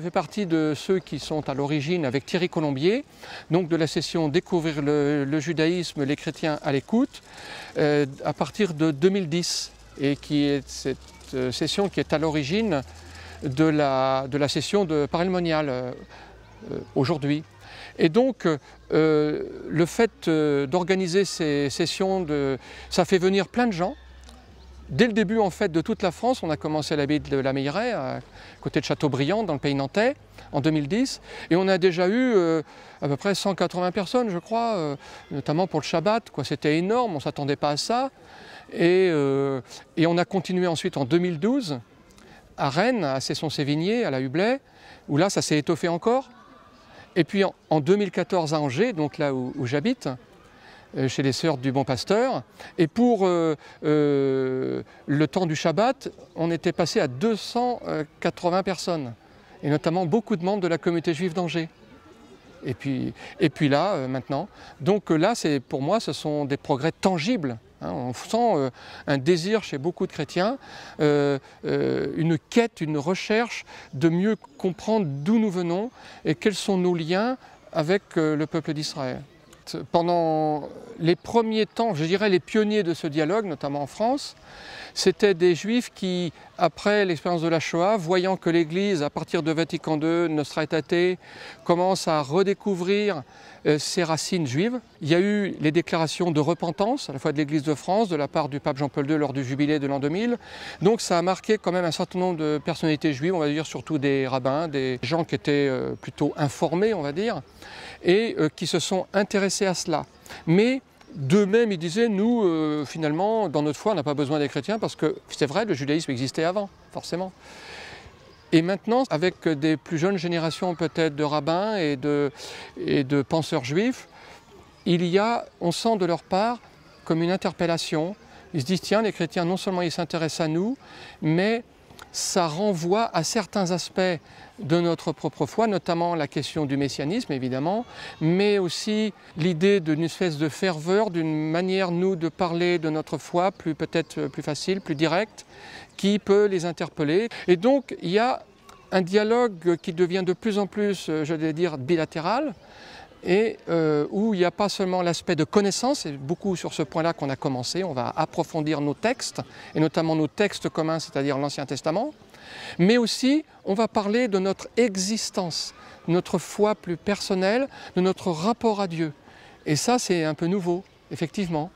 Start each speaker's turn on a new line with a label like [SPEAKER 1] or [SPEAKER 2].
[SPEAKER 1] Je fais partie de ceux qui sont à l'origine, avec Thierry Colombier, donc de la session Découvrir le, judaïsme, les chrétiens à l'écoute, euh, à partir de 2010, et qui est cette euh, session qui est à l'origine de la, de la session de parlementaire euh, aujourd'hui. Et donc, le fait d'organiser ces sessions, de, ça fait venir plein de gens Dès le début en fait de toute la France, on a commencé à l'abbaye de la Meilleraye, à côté de Châteaubriand, dans le pays nantais, en 2010. Et on a déjà eu euh, à peu près 180 personnes, je crois, euh, notamment pour le Shabbat. C'était énorme, on ne s'attendait pas à ça. Euh, et, on a continué ensuite en 2012 à Rennes, à Cesson-Sévigné, à la Hublet, où là ça s'est étoffé encore. Et puis en, 2014 à Angers, donc là où j'habite, euh, chez les sœurs du Bon Pasteur. Et pour euh, euh, le temps du Shabbat, on était passé à 280 personnes, et notamment beaucoup de membres de la communauté juive d'Angers. Et puis, et puis là, maintenant. Donc là, pour moi, ce sont des progrès tangibles. Hein. on sent un désir chez beaucoup de chrétiens, une quête, une recherche de mieux comprendre d'où nous venons et quels sont nos liens avec le peuple d'Israël pendant les premiers temps, je dirais les pionniers de ce dialogue, notamment en France, c'était des juifs qui, après l'expérience de la Shoah, voyant que l'Église, à partir de Vatican II, Nostra Aetate, commence à redécouvrir euh, ses racines juives, il y a eu les déclarations de repentance, à la fois de l'Église de France, de la part du pape Jean-Paul II lors du jubilé de l'an 2000. Donc ça a marqué quand même un certain nombre de personnalités juives, on va dire surtout des rabbins, des gens qui étaient euh, plutôt informés, on va dire et euh, qui se sont intéressés à cela. Mais d'eux-mêmes, ils disaient, nous, euh, finalement, dans notre foi, on n'a pas besoin des chrétiens parce que c'est vrai, le judaïsme existait avant, forcément. Et maintenant, avec des plus jeunes générations peut-être de rabbins et de, et de penseurs juifs, il y a, on sent de leur part comme une interpellation. Ils se disent, tiens, les chrétiens, non seulement ils s'intéressent à nous, mais ça renvoie à certains aspects de notre propre foi, notamment la question du messianisme évidemment, mais aussi l'idée d'une espèce de ferveur, d'une manière nous de parler de notre foi plus peut-être euh, plus facile, plus directe, qui peut les interpeller. Et donc il y a un dialogue qui devient de plus en plus, euh, je vais dire, bilatéral, et euh, où il n'y a pas seulement l'aspect de connaissance, c'est beaucoup sur ce point-là qu'on a commencé, on va approfondir nos textes, et notamment nos textes communs, c'est-à-dire l'Ancien Testament, mais aussi on va parler de notre existence, notre foi plus personnelle, de notre rapport à Dieu. Et ça, c'est un peu nouveau, effectivement.